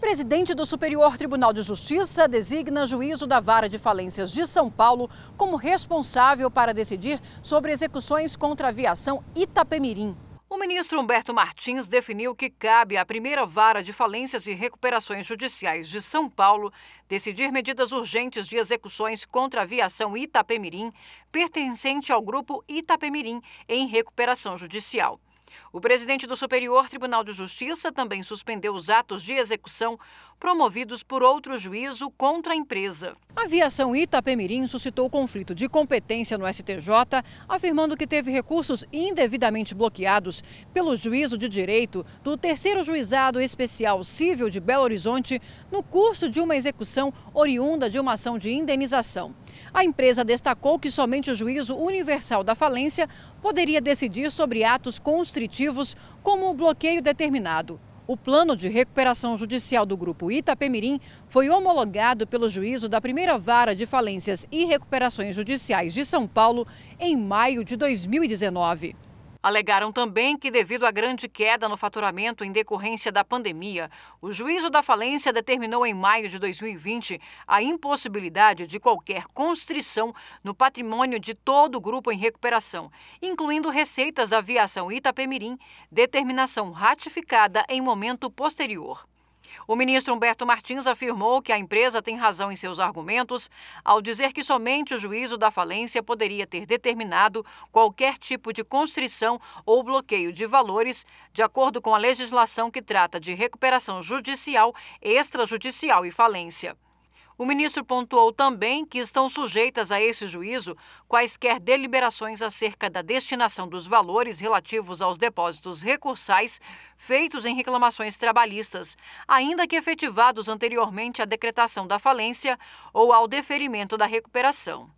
Presidente do Superior Tribunal de Justiça designa juízo da Vara de Falências de São Paulo como responsável para decidir sobre execuções contra a aviação Itapemirim. O ministro Humberto Martins definiu que cabe à primeira vara de falências e recuperações judiciais de São Paulo decidir medidas urgentes de execuções contra a aviação Itapemirim, pertencente ao grupo Itapemirim, em recuperação judicial. O presidente do Superior Tribunal de Justiça também suspendeu os atos de execução promovidos por outro juízo contra a empresa. A aviação Itapemirim suscitou conflito de competência no STJ, afirmando que teve recursos indevidamente bloqueados pelo juízo de direito do terceiro juizado especial civil de Belo Horizonte no curso de uma execução oriunda de uma ação de indenização. A empresa destacou que somente o juízo universal da falência poderia decidir sobre atos constritivos, como o bloqueio determinado. O plano de recuperação judicial do grupo Itapemirim foi homologado pelo juízo da primeira vara de falências e recuperações judiciais de São Paulo em maio de 2019. Alegaram também que, devido à grande queda no faturamento em decorrência da pandemia, o juízo da falência determinou em maio de 2020 a impossibilidade de qualquer constrição no patrimônio de todo o grupo em recuperação, incluindo receitas da aviação Itapemirim, determinação ratificada em momento posterior. O ministro Humberto Martins afirmou que a empresa tem razão em seus argumentos ao dizer que somente o juízo da falência poderia ter determinado qualquer tipo de constrição ou bloqueio de valores, de acordo com a legislação que trata de recuperação judicial, extrajudicial e falência. O ministro pontuou também que estão sujeitas a esse juízo quaisquer deliberações acerca da destinação dos valores relativos aos depósitos recursais feitos em reclamações trabalhistas, ainda que efetivados anteriormente à decretação da falência ou ao deferimento da recuperação.